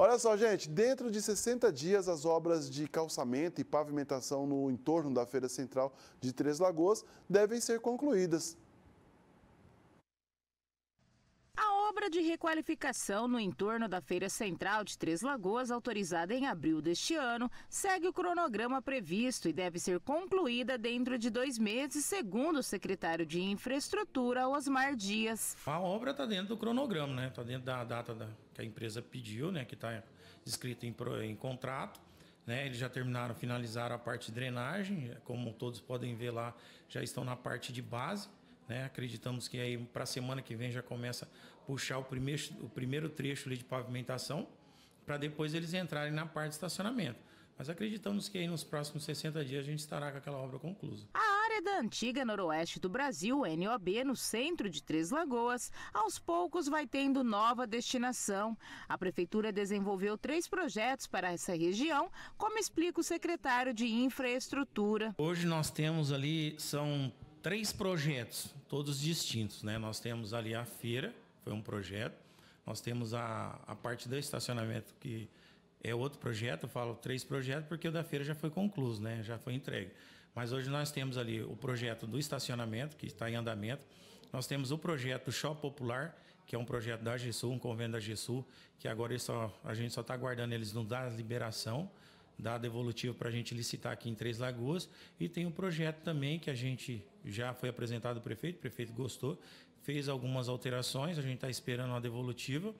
Olha só, gente, dentro de 60 dias, as obras de calçamento e pavimentação no entorno da Feira Central de Três Lagoas devem ser concluídas. obra de requalificação no entorno da Feira Central de Três Lagoas, autorizada em abril deste ano, segue o cronograma previsto e deve ser concluída dentro de dois meses, segundo o secretário de Infraestrutura, Osmar Dias. A obra está dentro do cronograma, né? Está dentro da data da, que a empresa pediu, né? Que está escrita em, em contrato. Né, eles já terminaram, finalizaram a parte de drenagem, é, como todos podem ver lá, já estão na parte de base. Né, acreditamos que aí para a semana que vem já começa puxar o primeiro, o primeiro trecho de pavimentação para depois eles entrarem na parte de estacionamento. Mas acreditamos que aí nos próximos 60 dias a gente estará com aquela obra conclusa. A área da antiga Noroeste do Brasil, NOB, no centro de Três Lagoas, aos poucos vai tendo nova destinação. A Prefeitura desenvolveu três projetos para essa região, como explica o secretário de Infraestrutura. Hoje nós temos ali, são três projetos, todos distintos, né? Nós temos ali a feira, foi um projeto. Nós temos a, a parte do estacionamento que é outro projeto, eu falo três projetos porque o da feira já foi concluído, né? já foi entregue. Mas hoje nós temos ali o projeto do estacionamento, que está em andamento. Nós temos o projeto Shop Popular, que é um projeto da GESU, um convênio da GESU, que agora só, a gente só está aguardando eles nos dar liberação dado evolutivo para a gente licitar aqui em Três Lagoas. E tem um projeto também que a gente já foi apresentado ao prefeito, o prefeito gostou, fez algumas alterações, a gente está esperando uma devolutiva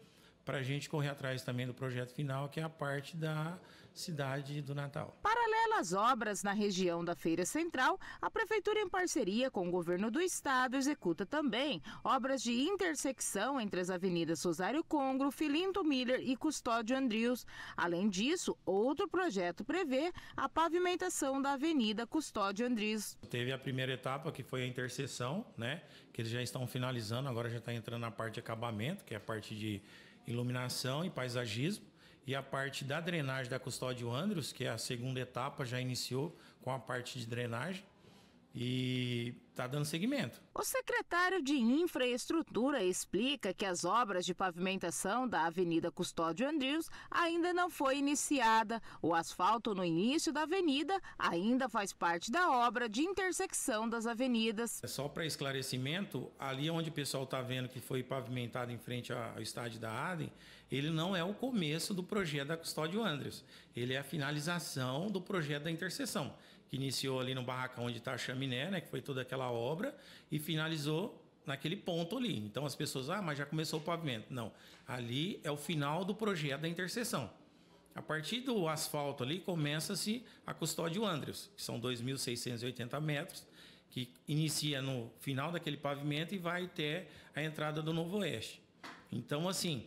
para a gente correr atrás também do projeto final, que é a parte da cidade do Natal. Paralelas obras na região da Feira Central, a Prefeitura, em parceria com o governo do estado, executa também obras de intersecção entre as avenidas Rosário Congro, Filinto Miller e Custódio Andrius. Além disso, outro projeto prevê a pavimentação da Avenida Custódio Andrius. Teve a primeira etapa, que foi a interseção, né? Que eles já estão finalizando, agora já está entrando na parte de acabamento, que é a parte de iluminação e paisagismo. E a parte da drenagem da Custódio Andros, que é a segunda etapa, já iniciou com a parte de drenagem e está dando seguimento. O secretário de Infraestrutura explica que as obras de pavimentação da Avenida Custódio Andrius ainda não foi iniciada. O asfalto no início da avenida ainda faz parte da obra de intersecção das avenidas. É só para esclarecimento, ali onde o pessoal está vendo que foi pavimentado em frente ao estádio da Adem, ele não é o começo do projeto da Custódio Andrius, ele é a finalização do projeto da interseção que iniciou ali no barracão onde está a chaminé, né? Que foi toda aquela obra, e finalizou naquele ponto ali. Então as pessoas, ah, mas já começou o pavimento. Não, ali é o final do projeto da interseção. A partir do asfalto ali começa-se a custódio Andrews, que são 2.680 metros, que inicia no final daquele pavimento e vai até a entrada do Novo Oeste. Então, assim,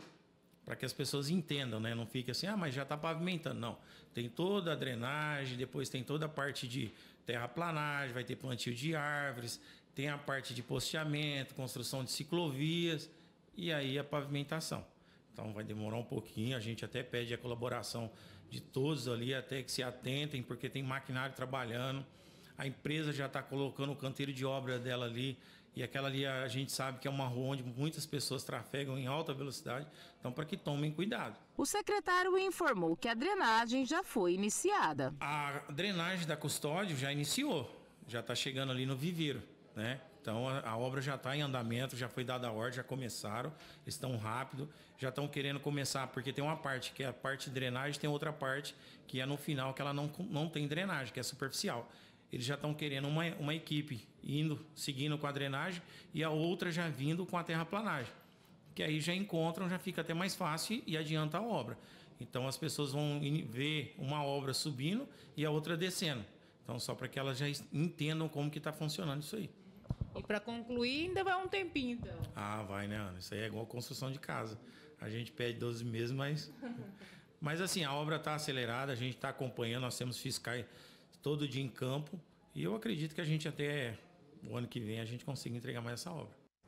para que as pessoas entendam, né? Não fique assim, ah, mas já está pavimentando. Não. Tem toda a drenagem, depois tem toda a parte de terraplanagem, vai ter plantio de árvores, tem a parte de posteamento, construção de ciclovias e aí a pavimentação. Então vai demorar um pouquinho, a gente até pede a colaboração de todos ali, até que se atentem, porque tem maquinário trabalhando. A empresa já está colocando o canteiro de obra dela ali, e aquela ali a gente sabe que é uma rua onde muitas pessoas trafegam em alta velocidade, então para que tomem cuidado. O secretário informou que a drenagem já foi iniciada. A drenagem da custódio já iniciou, já está chegando ali no viveiro, né? Então a, a obra já está em andamento, já foi dada a ordem, já começaram, estão rápido, já estão querendo começar, porque tem uma parte que é a parte de drenagem, tem outra parte que é no final que ela não, não tem drenagem, que é superficial eles já estão querendo uma, uma equipe indo, seguindo com a drenagem e a outra já vindo com a terraplanagem. Que aí já encontram, já fica até mais fácil e adianta a obra. Então as pessoas vão ver uma obra subindo e a outra descendo. Então só para que elas já entendam como que está funcionando isso aí. E para concluir, ainda vai um tempinho, então. Ah, vai, né, Ana? Isso aí é igual construção de casa. A gente pede 12 meses, mas. mas assim, a obra está acelerada, a gente está acompanhando, nós temos fiscais todo dia em campo. E eu acredito que a gente até o ano que vem a gente consiga entregar mais essa obra.